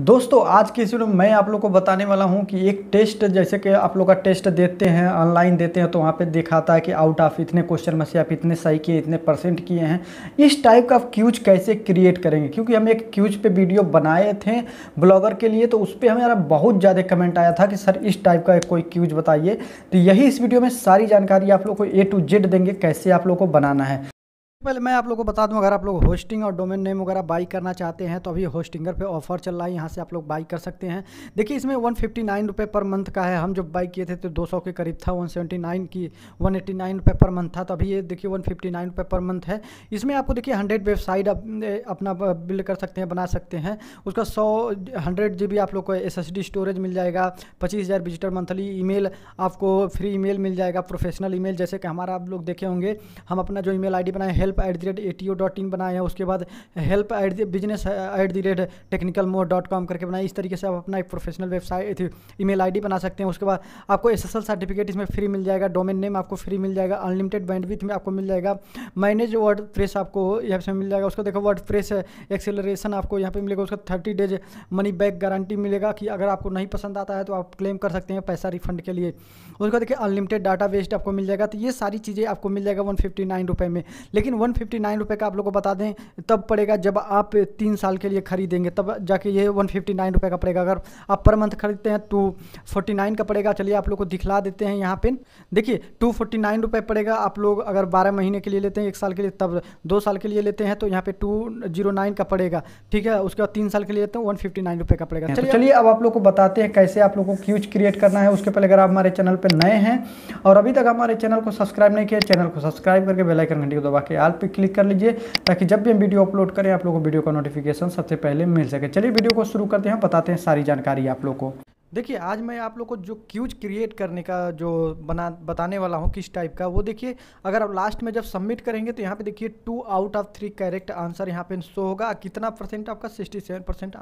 दोस्तों आज की इस वीडियो में मैं आप लोग को बताने वाला हूं कि एक टेस्ट जैसे कि आप लोग का टेस्ट देते हैं ऑनलाइन देते हैं तो वहां पे दिखाता है कि आउट ऑफ इतने क्वेश्चन में से आप इतने सही किए इतने परसेंट किए हैं इस टाइप का क्यूज कैसे क्रिएट करेंगे क्योंकि हम एक क्यूज पे वीडियो बनाए थे ब्लॉगर के लिए तो उस पर हमारा बहुत ज़्यादा कमेंट आया था कि सर इस टाइप का कोई क्यूज बताइए तो यही इस वीडियो में सारी जानकारी आप लोग को ए टू जेड देंगे कैसे आप लोग को बनाना है पहले मैं आप लोगों को बता दूं अगर आप लोग होस्टिंग और डोमेन नेम वगैरह बाई करना चाहते हैं तो अभी होस्टिंगर पे ऑफर चल रहा है यहाँ से आप लोग बाई कर सकते हैं देखिए इसमें वन फिफ्टी नाइन रुपये पर मंथ का है हम जब बाई किए थे तो दो सौ के करीब था वन सेवेंटी नाइन की वन एट्टी नाइन रुपये पर मंथ था तो अभी ये देखिए वन फिफ्टी नाइन रुपये पर मंथ है इसमें आपको देखिए हंड्रेड वेबसाइट अपना बिल्ड कर सकते हैं बना सकते हैं उसका सौ हंड्रेड जी आप लोग को एस एस डी स्टोरेज मिल जाएगा पच्चीस हज़ार विजिटर मंथली ई मेल आपको फ्री ई मेल मिल जाएगा प्रोफेशनल ई मेल जैसे कि हमारा आप लोग देखे होंगे हम अपना जो ई मेल आई डी बनाए help at the rate A T O dot in बनाए हैं उसके बाद help at the business at the rate technical mode dot com करके बनाए इस तरीके से आप अपना एक प्रोफेशनल वेबसाइट ईमेल आईडी बना सकते हैं उसके बाद आपको एस एस एल सर्टिफिकेट इसमें फ्री मिल जाएगा डोमेन नेम आपको फ्री मिल जाएगा अनलिमिटेड बैंडविथ में आपको मिल जाएगा मैनेज वर्ड प्रेस आपको यहाँ से मिल जाएगा उसको देखो वर्ड प्रेस एक्सेलरेशन आपको यहाँ पे मिलेगा उसका thirty days money back guarantee मिलेगा कि अगर आपको नहीं पसंद आता है तो आप क्लेम कर सकते हैं पैसा रिफंड के लिए उसका देखिए अनलिमिटेड डाटा वेस्ट आपको मिल जाएगा तो ये सारी चीज़ें आपको मिल जाएगा वन फिफ्टी नाइन रुपये में लेकिन वन फिफ्टी नाइन रुपये का आप लोग को बता दें तब पड़ेगा जब आप तीन साल के लिए खरीदेंगे तब जाके ये वन फिफ्टी नाइन रुपये का पड़ेगा अगर आप पर मंथ खरीदते हैं टू फोर्टी नाइन का पड़ेगा चलिए आप लोग को दिखला देते हैं यहाँ पे देखिए टू फोर्टी नाइन रुपये पड़ेगा आप लोग अगर बारह महीने के लिए लेते हैं एक साल के लिए तब दो साल के लिए लेते हैं तो यहाँ पे टू जीरो नाइन का पड़ेगा ठीक है उसके बाद तीन साल के लिए लेते हैं वन फिफ्टी नाइन रुपये का पड़ेगा चलिए अब आप लोग को बताते हैं कैसे आप लोग को क्यूज क्रिएट करना है उसके पहले अगर आप हमारे चैनल पर नए हैं और अभी तक हमारे चैनल को सब्सक्राइब नहीं किया चैनल को सब्सक्राइब करके बेलाइकन घंटी को दबा के लाल पर क्लिक कर लीजिए ताकि जब भी हम वीडियो अपलोड करें आप लोगों को वीडियो का नोटिफिकेशन सबसे पहले मिल सके चलिए वीडियो को शुरू करते हैं बताते हैं सारी जानकारी आप लोग को देखिए आज मैं आप लोग को जो क्यूज क्रिएट करने का जो बना बताने वाला हूँ किस टाइप का वो देखिए अगर आप लास्ट में जब सबमिट करेंगे तो यहाँ पे देखिए two out of three correct answer यहाँ पे शो होगा कितना परसेंट आपका सिक्सटी सेवन परसेंट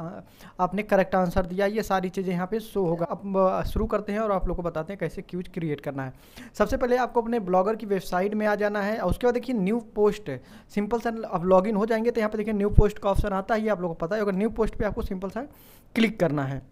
आपने करेक्ट आंसर दिया ये सारी चीज़ें यहाँ पे शो होगा आप शुरू करते हैं और आप लोग को बताते हैं कैसे क्यूज क्रिएट करना है सबसे पहले आपको अपने ब्लॉगर की वेबसाइट में आ जाना है उसके बाद देखिए न्यू पोस्ट सिंपल सा आप लॉग हो जाएंगे तो यहाँ पर देखिए न्यू पोस्ट का ऑप्शन आता है ये आप लोग को पता है अगर न्यू पोस्ट पर आपको सिंपल सा क्लिक करना है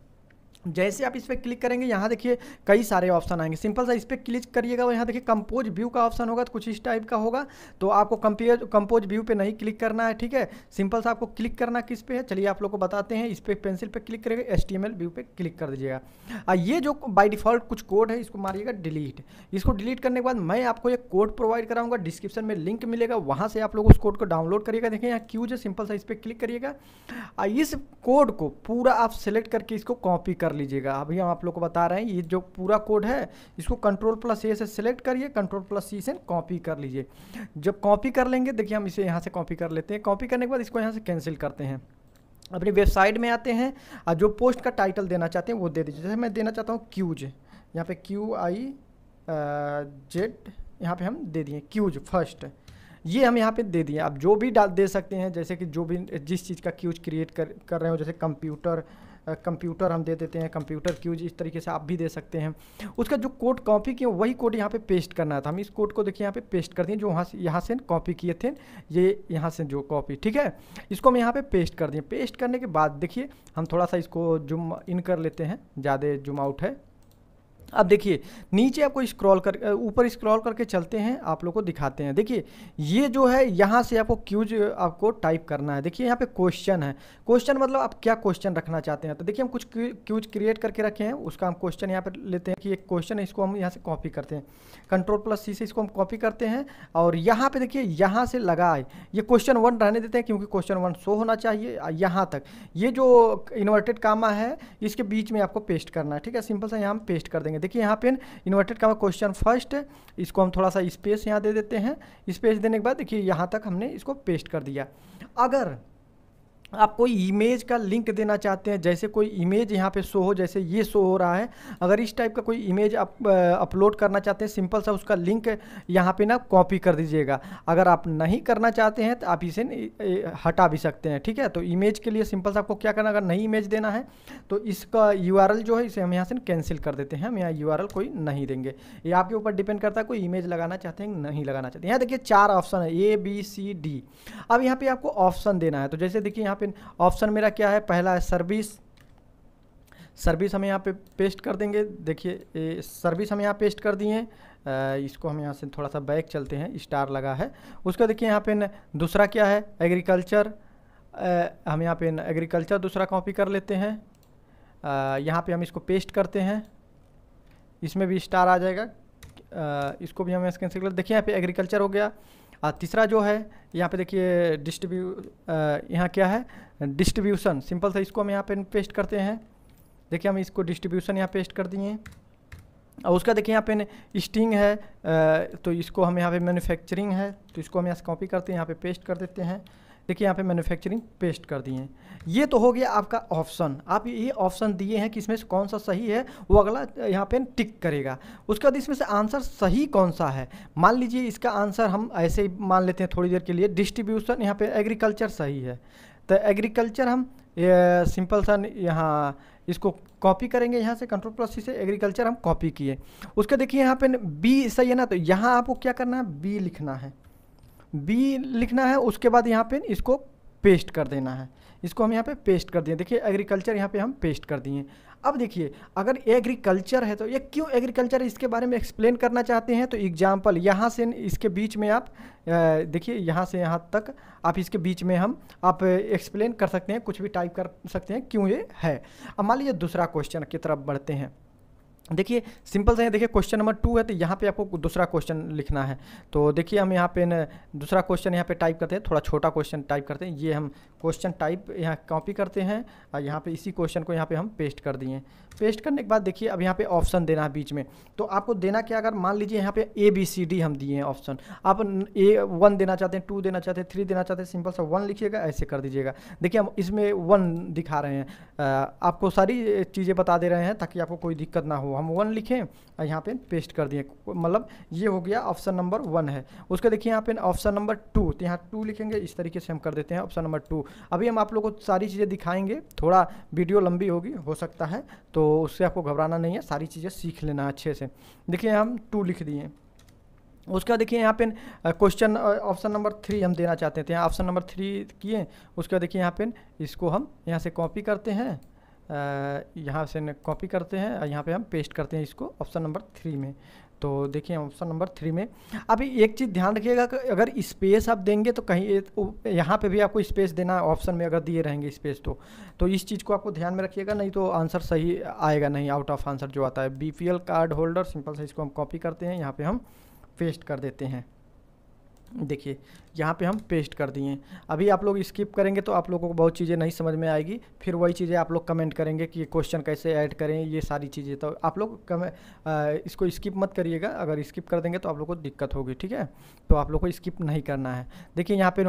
जैसे आप इस पर क्लिक करेंगे यहाँ देखिए कई सारे ऑप्शन आएंगे सिंपल सा इस पर क्लिक करिएगा यहाँ देखिए कंपोज व्यू का ऑप्शन होगा तो कुछ इस टाइप का होगा तो आपको कंपेयर कंपोज व्यू पे नहीं क्लिक करना है ठीक है सिंपल सा आपको क्लिक करना किस पे है चलिए आप लोग को बताते हैं इस पर पेंसिल पे क्लिक करेगा एस टी व्यू पे क्लिक कर दीजिएगा ये जो बाई डिफॉल्ट कुछ कोड है इसको मारिएगा डिलीट इसको डिलीट करने के बाद मैं आपको एक कोड प्रोवाइड कराऊंगा डिस्क्रिप्शन में लिंक मिलेगा वहाँ से आप लोग उस कोड को डाउनलोड करिएगा देखिए यहाँ क्यूज है सिंपल सा इस पर क्लिक करिएगा इस कोड को पूरा आप सेलेक्ट करके इसको कॉपी कर लीजिएगा अभी हम आप लोग को बता रहे हैं ये जो पूरा कोड है इसको कंट्रोल प्लस ए से सिलेक्ट करिए कंट्रोल प्लस सी से कॉपी कर लीजिए जब कॉपी कर लेंगे देखिए हम इसे यहाँ से कॉपी कर लेते हैं कॉपी करने के बाद इसको यहाँ से कैंसिल करते हैं अपनी वेबसाइट में आते हैं और जो पोस्ट का टाइटल देना चाहते हैं वो दे दीजिए जैसे मैं देना चाहता हूँ क्यूज यहाँ पे क्यू आई जेड यहाँ पे हम दे दिए क्यूज फर्स्ट ये हम यहाँ पे दे दिए आप जो भी डाल दे सकते हैं जैसे कि जो भी जिस चीज़ का क्यूज क्रिएट कर कर रहे हो जैसे कंप्यूटर कंप्यूटर हम दे देते हैं कंप्यूटर क्यूज इस तरीके से आप भी दे सकते हैं उसका जो कोड कॉपी किए वही कोड यहाँ पे पेस्ट करना था हम इस कोड को देखिए यहाँ पे पेस्ट कर दिए जो वहाँ से यहाँ से कॉपी किए थे ये यहाँ से जो कॉपी ठीक है इसको हम यहाँ पे पेस्ट कर दिए पेस्ट करने के बाद देखिए हम थोड़ा सा इसको जुम इन कर लेते हैं ज़्यादा जुम आउट है अब देखिए नीचे आपको स्क्रॉल कर ऊपर स्क्रॉल करके चलते हैं आप लोग को दिखाते हैं देखिए ये जो है यहाँ से आपको क्यूज आपको टाइप करना है देखिए यहाँ पे क्वेश्चन है क्वेश्चन मतलब आप क्या क्वेश्चन रखना चाहते हैं तो देखिए हम कुछ क्यूज क्रिएट करके रखे हैं उसका हम क्वेश्चन यहाँ पर लेते हैं कि एक क्वेश्चन है इसको हम यहाँ से कॉपी करते हैं कंट्रोल प्लस सी से इसको हम कॉपी करते हैं और यहाँ पर देखिए यहाँ से लगाए ये क्वेश्चन वन रहने देते हैं क्योंकि क्वेश्चन वन शो होना चाहिए यहाँ तक ये जो इन्वर्टेड कामा है इसके बीच में आपको पेस्ट करना है ठीक है सिंपल सा यहाँ हम पेस्ट कर देंगे करेंगे देखिए यहाँ पे इन्वर्टेड का क्वेश्चन फर्स्ट इसको हम थोड़ा सा स्पेस यहाँ दे देते हैं स्पेस देने के बाद देखिए यहाँ तक हमने इसको पेस्ट कर दिया अगर आप कोई इमेज का लिंक देना चाहते हैं जैसे कोई इमेज यहाँ पे शो हो जैसे ये शो हो रहा है अगर इस टाइप का कोई इमेज आप अपलोड करना चाहते हैं सिंपल सा उसका लिंक यहाँ पे ना कॉपी कर दीजिएगा अगर आप नहीं करना चाहते हैं तो आप इसे हटा भी सकते हैं ठीक है तो इमेज के लिए सिंपल सा आपको क्या करना अगर नहीं इमेज देना है तो इसका यू जो है इसे हम यहाँ से कैंसिल कर देते हैं हम यहाँ यू कोई नहीं देंगे ये आपके ऊपर डिपेंड करता है कोई इमेज लगाना चाहते हैं नहीं लगाना चाहते हैं यहाँ देखिए चार ऑप्शन है ए बी सी डी अब यहाँ पर आपको ऑप्शन देना है तो जैसे देखिए यहाँ पर पिन ऑप्शन मेरा क्या है पहला है सर्विस सर्विस हम यहाँ पे पेस्ट कर देंगे देखिए सर्विस हम यहाँ पेस्ट कर दिए इसको हम यहाँ से थोड़ा सा बैक चलते हैं स्टार लगा है उसका देखिए यहाँ पे दूसरा क्या है एग्रीकल्चर हम यहाँ पे एग्रीकल्चर दूसरा कॉपी कर लेते हैं यहाँ पे हम इसको पेस्ट करते हैं इसमें भी स्टार आ जाएगा आ, इसको भी हम कैंसिल कर देखिए यहाँ पे एग्रीकल्चर हो गया तीसरा जो है यहाँ पे देखिए डिस्ट्रीब्यू यहाँ क्या है डिस्ट्रीब्यूशन सिंपल सा इसको हम यहाँ पे पेस्ट करते हैं देखिए हम इसको डिस्ट्रीब्यूशन यहाँ पेस्ट कर दिए और उसका देखिए यहाँ पे स्टिंग है तो इसको हम यहाँ पे मैन्युफैक्चरिंग है तो इसको हम यहाँ से कॉपी करते हैं यहाँ पे पेस्ट कर देते हैं देखिए यहाँ पे मैन्युफैक्चरिंग पेस्ट कर दिए हैं ये तो हो गया आपका ऑप्शन आप ये ऑप्शन दिए हैं कि इसमें से कौन सा सही है वो अगला यहाँ पे टिक करेगा उसके बाद इसमें से आंसर सही कौन सा है मान लीजिए इसका आंसर हम ऐसे ही मान लेते हैं थोड़ी देर के लिए डिस्ट्रीब्यूशन यहाँ पे एग्रीकल्चर सही है तो एग्रीकल्चर हम सिंपल सा यहाँ इसको कॉपी करेंगे यहाँ से कंट्रोल प्लस से एग्रीकल्चर हम कॉपी किए उसका देखिए यहाँ पे बी सही है ना तो यहाँ आपको क्या करना है बी लिखना है बी लिखना है उसके बाद यहाँ पे इसको पेस्ट कर देना है इसको हम यहाँ पे पेस्ट कर दिए देखिए एग्रीकल्चर यहाँ पे हम पेस्ट कर दिए अब देखिए अगर एग्रीकल्चर है तो ये क्यों एग्रीकल्चर है इसके बारे में एक्सप्लेन करना चाहते हैं तो एग्जाम्पल यहाँ से इसके बीच में आप देखिए यहाँ से यहाँ तक आप इसके बीच में हम आप एक्सप्लेन कर सकते हैं कुछ भी टाइप कर सकते हैं क्यों ये है अब मान लीजिए दूसरा क्वेश्चन की तरफ बढ़ते हैं देखिए सिंपल सा है देखिए क्वेश्चन नंबर टू है तो यहाँ पे आपको दूसरा क्वेश्चन लिखना है तो देखिए हम यहाँ पे न, दूसरा क्वेश्चन यहाँ पे टाइप करते हैं थोड़ा छोटा क्वेश्चन टाइप करते हैं ये हम क्वेश्चन टाइप यहाँ कॉपी करते हैं और यहाँ पे इसी क्वेश्चन को यहाँ पे हम पेस्ट कर दिए पेस्ट करने के बाद देखिए अब यहाँ पर ऑप्शन देना है बीच में तो आपको देना क्या अगर मान लीजिए यहाँ पर ए बी सी डी हम दिए हैं ऑप्शन आप ए वन देना चाहते हैं टू देना चाहते हैं थ्री देना चाहते हैं सिंपल सा वन लिखिएगा ऐसे कर दीजिएगा देखिए हम इसमें वन दिखा रहे हैं आपको सारी चीज़ें बता दे रहे हैं ताकि आपको कोई दिक्कत ना हो हम वन लिखें और यहाँ पे पेस्ट कर दिए मतलब ये हो गया ऑप्शन नंबर वन है उसका देखिए यहाँ पे ऑप्शन नंबर टू तो यहाँ टू लिखेंगे इस तरीके से हम कर देते हैं ऑप्शन नंबर टू अभी हम आप लोग को सारी चीज़ें दिखाएंगे थोड़ा वीडियो लंबी होगी हो सकता है तो उससे आपको घबराना नहीं है सारी चीज़ें सीख लेना अच्छे से देखिए हम टू लिख दिए उसका देखिए यहाँ पे क्वेश्चन ऑप्शन नंबर थ्री हम देना चाहते थे यहाँ ऑप्शन नंबर थ्री किए उसका देखिए यहाँ पे इसको हम यहाँ से कॉपी करते हैं यहाँ से कॉपी करते हैं यहाँ पे हम पेस्ट करते हैं इसको ऑप्शन नंबर थ्री में तो देखिए ऑप्शन नंबर थ्री में अभी एक चीज़ ध्यान रखिएगा कि अगर स्पेस आप देंगे तो कहीं तो यहाँ पे भी आपको स्पेस देना है ऑप्शन में अगर दिए रहेंगे स्पेस तो तो इस चीज़ को आपको ध्यान में रखिएगा नहीं तो आंसर सही आएगा नहीं आउट ऑफ आंसर जो आता है बी कार्ड होल्डर सिंपल से इसको हम कॉपी करते हैं यहाँ पर हम पेस्ट कर देते हैं देखिए यहाँ पे हम पेस्ट कर दिए अभी आप लोग स्किप करेंगे तो आप लोगों को बहुत चीज़ें नहीं समझ में आएगी फिर वही चीज़ें आप लोग कमेंट करेंगे कि ये क्वेश्चन कैसे ऐड करें ये सारी चीज़ें तो आप लोग कमें इसको स्किप मत करिएगा अगर स्किप कर देंगे तो आप लोग को दिक्कत होगी ठीक है तो आप लोग को स्किप नहीं करना है देखिए यहाँ पे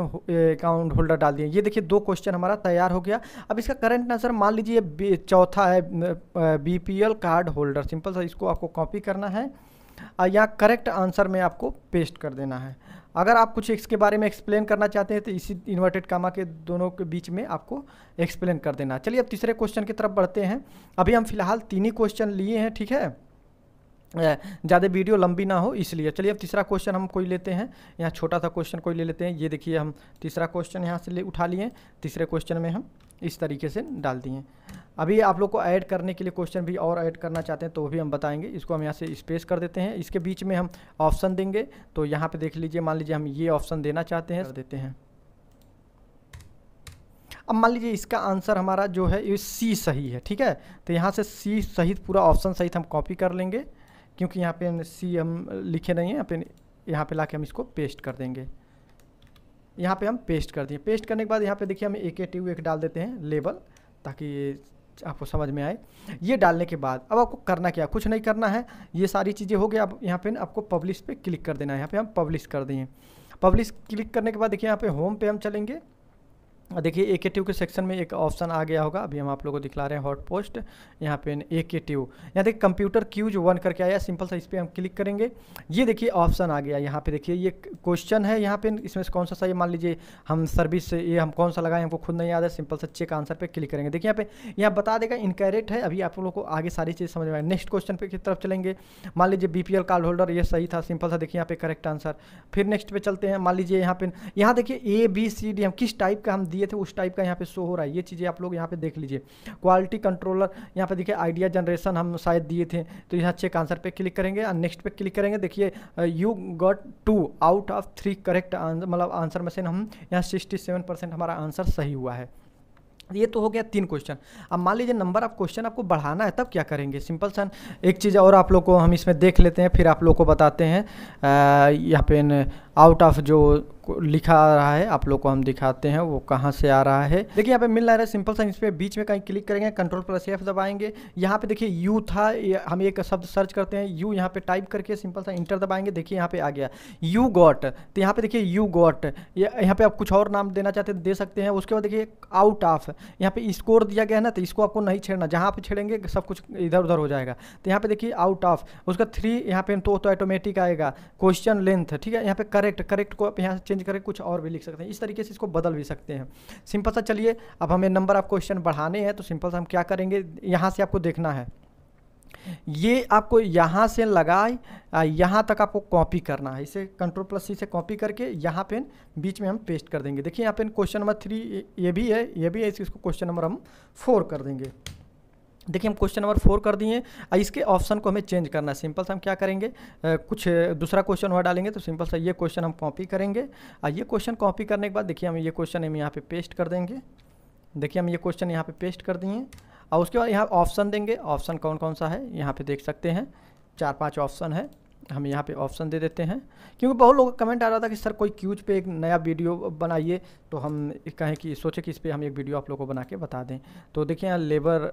अकाउंट होल्डर डाल दिए ये देखिए दो क्वेश्चन हमारा तैयार हो गया अब इसका करंट आंसर मान लीजिए चौथा है बी कार्ड होल्डर सिंपल सा इसको आपको कॉपी करना है या करेक्ट आंसर में आपको पेस्ट कर देना है अगर आप कुछ इसके बारे में एक्सप्लेन करना चाहते हैं तो इसी इन्वर्टेड कामा के दोनों के बीच में आपको एक्सप्लेन कर देना चलिए अब तीसरे क्वेश्चन की तरफ बढ़ते हैं अभी हम फिलहाल तीन ही क्वेश्चन लिए हैं ठीक है ज़्यादा वीडियो लंबी ना हो इसलिए चलिए अब तीसरा क्वेश्चन हम कोई लेते हैं यहाँ छोटा सा क्वेश्चन कोई ले लेते हैं ये देखिए हम तीसरा क्वेश्चन यहाँ से ले उठा लिए तीसरे क्वेश्चन में हम इस तरीके से डाल दिए अभी आप लोग को ऐड करने के लिए क्वेश्चन भी और ऐड करना चाहते हैं तो भी हम बताएंगे इसको हम यहाँ से स्पेस कर देते हैं इसके बीच में हम ऑप्शन देंगे तो यहाँ पे देख लीजिए मान लीजिए हम ये ऑप्शन देना चाहते हैं देते हैं अब मान लीजिए इसका आंसर हमारा जो है ये सी सही है ठीक है तो यहाँ से सी सहित पूरा ऑप्शन सहित हम कॉपी कर लेंगे क्योंकि यहाँ पे सी हम लिखे नहीं हैं यहाँ पे यहाँ पे ला के हम इसको पेस्ट कर देंगे यहाँ पे हम पेस्ट कर दिए पेस्ट करने के बाद यहाँ पे देखिए हम एक टी एक डाल देते हैं लेबल ताकि आपको समझ में आए ये डालने के बाद अब आपको करना क्या कुछ नहीं करना है ये सारी चीज़ें हो गई अब यहाँ पे आपको पब्लिश पे क्लिक कर देना है यहाँ पे हम पब्लिश कर दिए पब्लिश क्लिक करने के बाद देखिए यहाँ पे होम पे हम चलेंगे हाँ, देखिए ए के ट्यू के सेक्शन में एक ऑप्शन आ गया होगा अभी हम आप लोगों को दिखला रहे हैं हॉट पोस्ट यहाँ पे ए के ट्यू यहाँ देखिए कंप्यूटर क्यूज वन करके आया सिंपल सा इस पर हम क्लिक करेंगे ये देखिए ऑप्शन आ गया यहाँ पे देखिए ये क्वेश्चन है यहाँ पे इसमें कौन सा सही मान लीजिए हम सर्विस ये हम कौन सा लगाए हमको खुद नहीं याद है सिंपल सा चेक आंसर पर क्लिक करेंगे देखिए यहाँ पे यहाँ बता देगा इनकेरेट है अभी आप लोग को आगे सारी चीज़ समझ में आए नेक्स्ट क्वेश्चन पे किस तरफ चलेंगे मान लीजिए बी पी कार्ड होल्डर ये सही था सिंपल सा देखिए यहाँ पे करेक्ट आंसर फिर नेक्स्ट पे चलते हैं मान लीजिए यहाँ पे यहाँ देखिए ए बी सी डी हम किस टाइप का हम दिए थे उस टाइप का यहाँ पे शो हो रहा है ये चीज़ें आप लोग यहाँ पे देख लीजिए क्वालिटी कंट्रोलर यहाँ पे देखिए आइडिया जनरेशन हम शायद दिए थे तो यहाँ चेक आंसर पे क्लिक करेंगे और नेक्स्ट पे क्लिक करेंगे देखिए you got two out of three correct मतलब आंसर में से हम यहाँ सिक्सटी सेवन परसेंट हमारा आंसर सही हुआ है ये तो हो गया तीन क्वेश्चन अब मान लीजिए नंबर ऑफ क्वेश्चन आपको बढ़ाना है तब क्या करेंगे सिंपल सन एक चीज़ और आप लोग को हम इसमें देख लेते हैं फिर आप लोग को बताते हैं uh, यहाँ पे न, आउट ऑफ जो लिखा आ रहा है आप लोग को हम दिखाते हैं वो कहाँ से आ रहा है देखिए यहाँ पे मिल रहा है सिंपल सा इस पर बीच में कहीं क्लिक करेंगे कंट्रोल प्लस एफ दबाएंगे यहाँ पे देखिए यू था हम एक शब्द सर्च करते हैं यू यहाँ पे टाइप करके सिंपल सा इंटर दबाएंगे देखिए यहाँ पे आ गया यू गॉट तो यहाँ पे देखिए यू गॉट यहाँ पे आप कुछ और नाम देना चाहते दे सकते हैं उसके बाद देखिए आउट ऑफ यहाँ पे स्कोर दिया गया है ना तो इसको आपको नहीं छेड़ना जहाँ पर छेड़ेंगे सब कुछ इधर उधर हो जाएगा तो यहाँ पे देखिए आउट ऑफ उसका थ्री यहाँ पे तो ऑटोमेटिक आएगा क्वेश्चन लेंथ ठीक है यहाँ पे कर करेक्ट करेक्ट को आप यहाँ से चेंज करके कुछ और भी लिख सकते हैं इस तरीके से इसको बदल भी सकते हैं सिंपल सा चलिए अब हमें नंबर ऑफ क्वेश्चन बढ़ाने हैं तो सिंपल सा हम क्या करेंगे यहाँ से आपको देखना है ये आपको यहाँ से लगाए यहाँ तक आपको कॉपी करना है इसे कंट्रोल प्लस सी से कॉपी करके यहाँ पे बीच में हम पेस्ट कर देंगे देखिए यहाँ पे क्वेश्चन नंबर थ्री ये भी है ये भी है इसको क्वेश्चन नंबर हम फोर कर देंगे देखिए हम क्वेश्चन नंबर फोर कर दिए इसके ऑप्शन को हमें चेंज करना है सिंपल सा हम क्या करेंगे आ, कुछ दूसरा क्वेश्चन वहाँ डालेंगे तो सिंपल सा ये क्वेश्चन हम कॉपी करेंगे और ये क्वेश्चन कॉपी करने के बाद देखिए हम ये क्वेश्चन हम यहाँ पे पेस्ट कर देंगे देखिए हम ये क्वेश्चन यहाँ पे पेस्ट कर दिए और उसके बाद यहाँ ऑप्शन देंगे ऑप्शन कौन कौन सा है यहाँ पर देख सकते हैं चार पाँच ऑप्शन है हम यहाँ पे ऑप्शन दे देते हैं क्योंकि बहुत लोग कमेंट आ रहा था कि सर कोई क्यूज पे एक नया वीडियो बनाइए तो हम कहें कि सोचे कि इस पर हम एक वीडियो आप लोगों को बना के बता दें तो देखिए यहाँ लेबर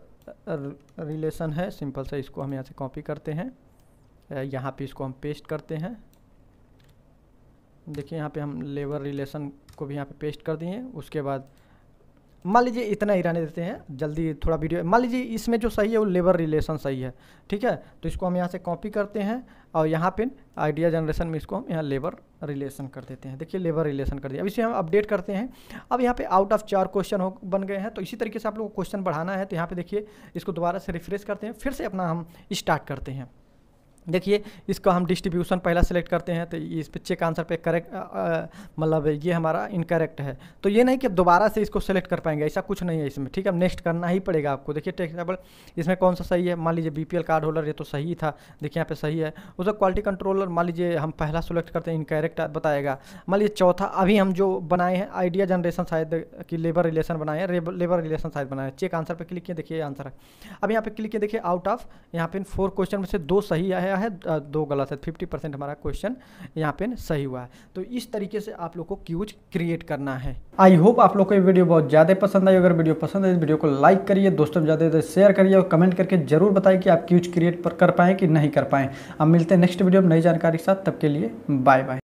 रिलेशन है सिंपल सा इसको हम यहाँ से कॉपी करते हैं यहाँ पे इसको हम पेस्ट करते हैं देखिए यहाँ पर हम लेबर रिलेशन को भी यहाँ पे पेस्ट कर दिए उसके बाद मान लीजिए इतना ही रहने देते हैं जल्दी थोड़ा वीडियो मान लीजिए इसमें जो सही है वो लेबर रिलेशन सही है ठीक है तो इसको हम यहाँ से कॉपी करते हैं और यहाँ पे आइडिया जनरेशन में इसको हम यहाँ लेबर रिलेशन कर देते हैं देखिए लेबर रिलेशन कर दिया अब इसे हम अपडेट करते हैं अब यहाँ पे आउट ऑफ चार क्वेश्चन हो बन गए हैं तो इसी तरीके से आप लोग को क्वेश्चन बढ़ाना है तो यहाँ पे देखिए इसको दोबारा से रिफ्रेश करते हैं फिर से अपना हम स्टार्ट करते हैं देखिए इसका हम डिस्ट्रीब्यूशन पहला सेलेक्ट करते हैं तो इस पे चेक आंसर पे करेक्ट मतलब ये हमारा इनकरेक्ट है तो ये नहीं कि अब दोबारा से इसको सेलेक्ट कर पाएंगे ऐसा कुछ नहीं है इसमें ठीक है नेक्स्ट करना ही पड़ेगा आपको देखिए टेक्सटेबल इसमें कौन सा सही है मान लीजिए बी कार्ड होल्डर ये तो सही था देखिए यहाँ पर सही है उसका क्वालिटी कंट्रोलर मान लीजिए हम पहला सेलेक्ट करते हैं इनकरेक्ट बताएगा मान लीजिए चौथा अभी हम जो बनाए हैं आइडिया जनरेशन शायद की लेबर रिलेशन बनाए हैं लेबर रिलेशन शायद बनाए चेक आंसर पर क्लिक किए देखिए आंसर है अब यहाँ पर क्लिक किए देखिए आउट ऑफ यहाँ पर फोर क्वेश्चन में से दो सही है आया है दो गलत है फिफ्टी परसेंट हमारा क्वेश्चन यहाँ पे सही हुआ है तो इस तरीके से आप लोग को क्यूज क्रिएट करना है आई होप आप लोग को ये वीडियो बहुत ज़्यादा पसंद आई अगर वीडियो पसंद है इस वीडियो को लाइक करिए दोस्तों में ज़्यादा से शेयर करिए और कमेंट करके जरूर बताइए कि आप क्यूज क्रिएट कर पाएँ कि नहीं कर पाएँ अब मिलते हैं नेक्स्ट वीडियो में नई जानकारी के साथ तब के लिए बाय बाय